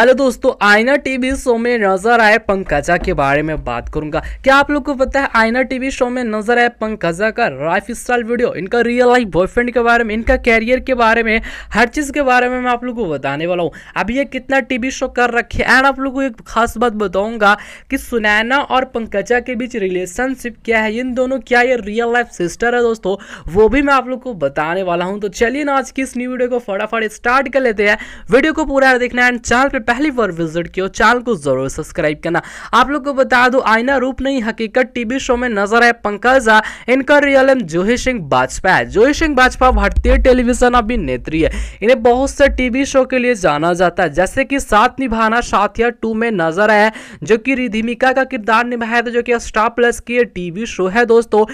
hello दोस्तों आईना TV show में नजर आए पंकजा के बारे में बात करूंगा क्या आप लोग को पता है आईना टीवी शो में नजर आए पंकजा का लाइफ स्टाइल वीडियो इनका रियल लाइफ बॉयफ्रेंड के बारे में इनका कैरियर के बारे में हर चीज के बारे में मैं आप लोग को बताने वाला हूँ अभी ये कितना टीवी शो कर रखे एंड आप लोग को एक खास बात बताऊंगा कि सुनैना और पंकजा के बीच रिलेशनशिप क्या है इन दोनों क्या ये रियल लाइफ सिस्टर है दोस्तों वो भी मैं आप लोग को बताने वाला हूँ तो चलिए ना आज की इस न्यू वीडियो को फटाफट स्टार्ट कर लेते हैं वीडियो को पूरा देखना एंड चैनल पर पहली बार विजिट किया हो चैनल को जरूर सब्सक्राइब करना आप लोग को बता दो आईना रूप नहीं हकीकत टीवी शो में नजर आए पंकज झा इनका रियल एम जोही सिंह बाजपा है जोही सिंह बाजपा भारतीय टेलीविजन अभिनेत्री है इन्हें बहुत से टीवी शो के लिए जाना जाता है जैसे कि साथ निभाना साथिया टू में नजर आया जो की रिधिमिका का किरदार निभाया था जो की स्टार प्लस की टीवी शो है दोस्तों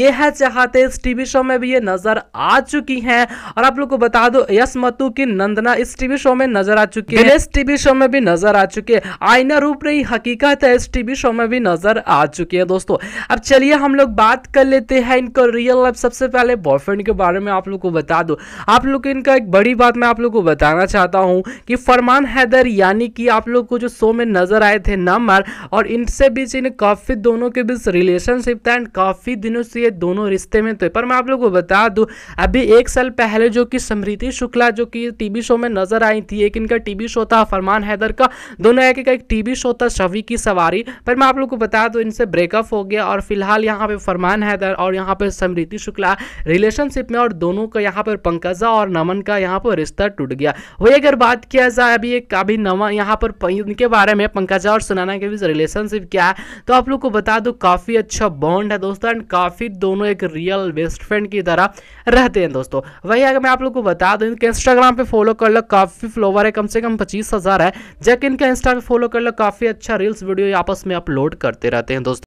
ये है चाहते इस टीवी शो में भी ये नजर आ चुकी हैं और आप लोग को बता दो यश मतु की नंदना इस टीवी शो में नजर आ चुकी है इस टीवी शो में भी नजर आ चुकी है आईना रूप रही हकीकत है इस टीवी शो में भी नजर आ चुकी है दोस्तों अब चलिए हम लोग बात कर लेते हैं इनका रियल लाइफ सबसे पहले बॉयफ्रेंड के बारे में आप लोग को बता दो आप लोग इनका एक बड़ी बात मैं आप लोग को बताना चाहता हूँ कि फरमान हैदर यानी कि आप लोग को जो शो में नजर आए थे नमर और इनसे बीच इन काफ़ी दोनों के बीच रिलेशनशिप था एंड काफ़ी दिनों से ये दोनों रिश्ते में थे पर मैं आप लोग को बता दूँ अभी एक साल पहले जो कि स्मृति शुक्ला जो कि टीवी शो में नजर आई थी एक इनका टीवी शो था फरमान अरमान हैदर का दोनों एक का एक टीवी शो था छवि की सवारी पर मैं आप लोग को बता दूँ इनसे ब्रेकअप हो गया और फिलहाल यहाँ पे फरमान हैदर और यहाँ पे समृति शुक्ला रिलेशनशिप में और दोनों का यहाँ पर पंकजा और नमन का यहाँ पर रिश्ता टूट गया वही अगर बात किया जाए अभी एक अभी नवा यहाँ पर इनके बारे में पंकजा और सुनाना के बीच रिलेशनशिप क्या है तो आप लोग को बता दो काफ़ी अच्छा बॉन्ड है दोस्तों एंड काफ़ी दोनों एक रियल बेस्ट फ्रेंड की तरह रहते हैं दोस्तों वही अगर मैं आप लोग को बता दूँ इनके इंस्टाग्राम पर फॉलो कर लो काफ़ी फ्लोवर है कम से कम पच्चीस रहा है जैक इनका इंस्टा पे फॉलो कर लो काफ़ी अच्छा रील्स वीडियो आपस में अपलोड करते रहते हैं दोस्तों